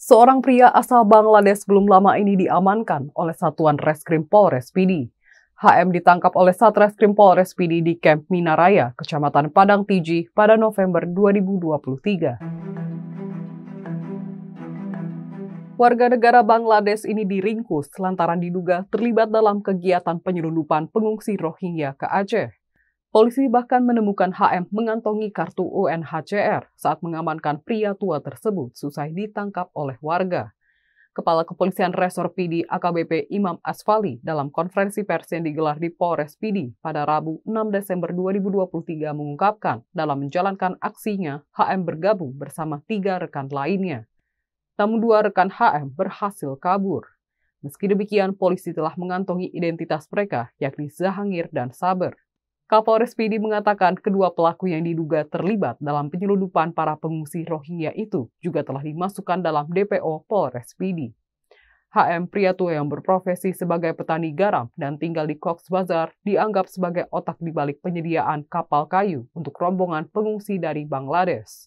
Seorang pria asal Bangladesh belum lama ini diamankan oleh Satuan Reskrim Polres Pidi. HM ditangkap oleh Satreskrim Polres Pidi di Camp Minaraya, Kecamatan Padang Tiji pada November 2023. Warga negara Bangladesh ini diringkus lantaran diduga terlibat dalam kegiatan penyelundupan pengungsi Rohingya ke Aceh. Polisi bahkan menemukan HM mengantongi kartu UNHCR saat mengamankan pria tua tersebut susah ditangkap oleh warga. Kepala Kepolisian Resor PD AKBP Imam Asfali dalam konferensi pers yang digelar di Polres PD pada Rabu 6 Desember 2023 mengungkapkan dalam menjalankan aksinya HM bergabung bersama tiga rekan lainnya. Namun dua rekan HM berhasil kabur. Meski demikian, polisi telah mengantongi identitas mereka, yakni Zahangir dan Saber. Kapolres PD mengatakan kedua pelaku yang diduga terlibat dalam penyelundupan para pengungsi Rohingya itu juga telah dimasukkan dalam DPO Polres PD. HM Priyatu yang berprofesi sebagai petani garam dan tinggal di Cox's Bazar dianggap sebagai otak di balik penyediaan kapal kayu untuk rombongan pengungsi dari Bangladesh.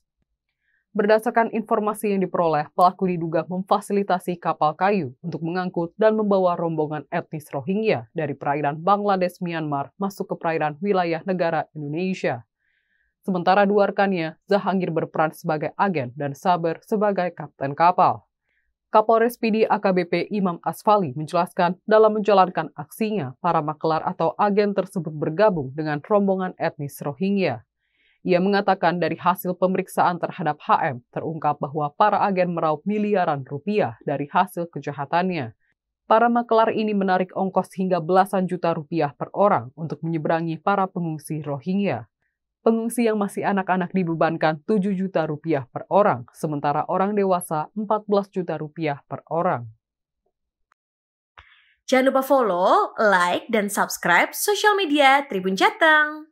Berdasarkan informasi yang diperoleh, pelaku diduga memfasilitasi kapal kayu untuk mengangkut dan membawa rombongan etnis Rohingya dari perairan Bangladesh Myanmar masuk ke perairan wilayah negara Indonesia. Sementara dua rekannya, Zahangir berperan sebagai agen dan Saber sebagai kapten kapal. Kapolres PD AKBP Imam Asfali menjelaskan dalam menjalankan aksinya, para makelar atau agen tersebut bergabung dengan rombongan etnis Rohingya. Ia mengatakan dari hasil pemeriksaan terhadap HM terungkap bahwa para agen meraup miliaran rupiah dari hasil kejahatannya. Para makelar ini menarik ongkos hingga belasan juta rupiah per orang untuk menyeberangi para pengungsi Rohingya. Pengungsi yang masih anak-anak dibebankan 7 juta rupiah per orang, sementara orang dewasa 14 juta rupiah per orang. Jangan lupa follow, like, dan subscribe sosial media Tribun Jateng.